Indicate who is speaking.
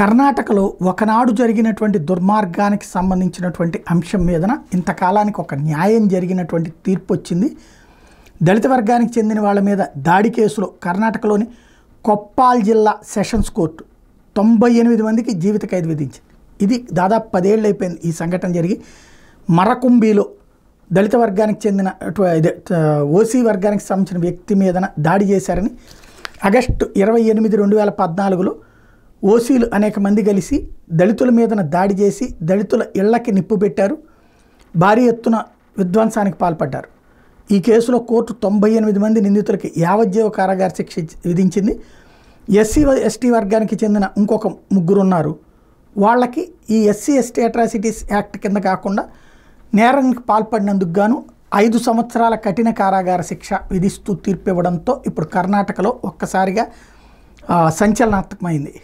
Speaker 1: కర్ణాటకలో ఒకనాడు జరిగినటువంటి దుర్మార్గానికి సంబంధించినటువంటి అంశం మీదన ఇంతకాలానికి ఒక న్యాయం జరిగినటువంటి తీర్పు వచ్చింది దళిత వర్గానికి చెందిన వాళ్ళ మీద దాడి కేసులో కర్ణాటకలోని కొప్పాల్ జిల్లా సెషన్స్ కోర్టు తొంభై ఎనిమిది మందికి జీవిత ఖైదు విధించింది ఇది దాదాపు పదేళ్ళు అయిపోయింది ఈ సంఘటన జరిగి మరకుంబీలో దళిత వర్గానికి చెందిన ఓసీ వర్గానికి సంబంధించిన వ్యక్తి మీదన దాడి చేశారని ఆగస్టు ఇరవై ఎనిమిది రెండు వేల పద్నాలుగులో ఓసీలు అనేక మంది కలిసి దళితుల మీదన దాడి చేసి దళితుల ఇళ్లకి నిప్పు పెట్టారు భారీ ఎత్తున విధ్వంసానికి పాల్పడ్డారు ఈ కేసులో కోర్టు తొంభై ఎనిమిది మంది నిందితులకి యావజ్జీవ కారాగార శిక్ష విధించింది ఎస్సీ ఎస్టీ వర్గానికి చెందిన ఇంకొక ముగ్గురు ఉన్నారు వాళ్ళకి ఈ ఎస్సీ ఎస్టీ అట్రాసిటీస్ యాక్ట్ కింద కాకుండా నేరానికి పాల్పడినందుకు గాను ఐదు సంవత్సరాల కఠిన కారాగార శిక్ష విధిస్తూ తీర్పివ్వడంతో ఇప్పుడు కర్ణాటకలో ఒక్కసారిగా సంచలనాత్మకమైంది